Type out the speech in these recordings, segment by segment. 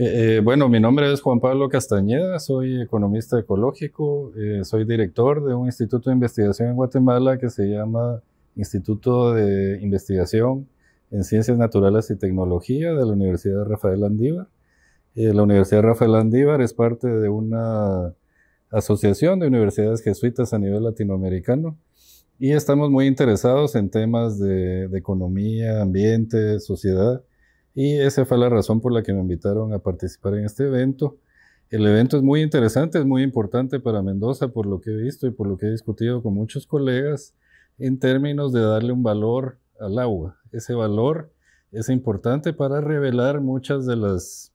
Eh, eh, bueno, mi nombre es Juan Pablo Castañeda, soy economista ecológico, eh, soy director de un instituto de investigación en Guatemala que se llama Instituto de Investigación en Ciencias Naturales y Tecnología de la Universidad Rafael Andívar. la Universidad Rafael Andívar es parte de una asociación de universidades jesuitas a nivel latinoamericano y estamos muy interesados en temas de economía, ambiente, sociedad y esa fue la razón por la que me invitaron a participar en este evento. El evento es muy interesante, es muy importante para Mendoza por lo que he visto y por lo que he discutido con muchos colegas en términos de darle un valor al agua. Ese valor es importante para revelar muchas de las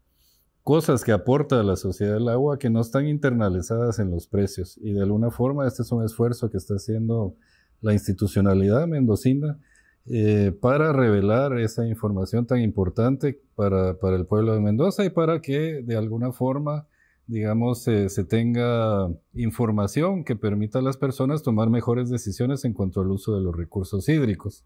cosas que aporta a la sociedad del agua que no están internalizadas en los precios. Y de alguna forma este es un esfuerzo que está haciendo la institucionalidad mendocina eh, para revelar esa información tan importante para, el pueblo de Mendoza y para que de alguna forma, digamos, se tenga información que permita a las personas tomar mejores decisiones en cuanto al uso de los recursos hídricos.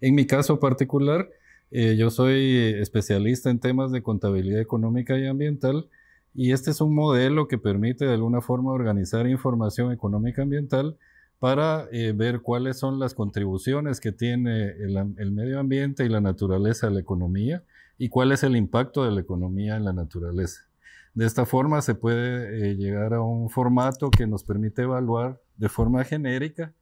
En mi caso particular, eh, yo soy especialista en temas de contabilidad económica y ambiental y este es un modelo que permite de alguna forma organizar información económica ambiental para eh, ver cuáles son las contribuciones que tiene el, medio ambiente y la naturaleza a la economía y cuál es el impacto de la economía en la naturaleza. De esta forma se puede eh, llegar a un formato que nos permite evaluar de forma genérica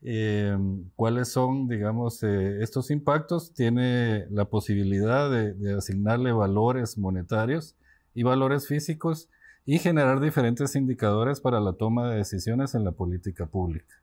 eh, cuáles son, digamos, estos impactos. Tiene la posibilidad de asignarle valores monetarios y valores físicos y generar diferentes indicadores para la toma de decisiones en la política pública.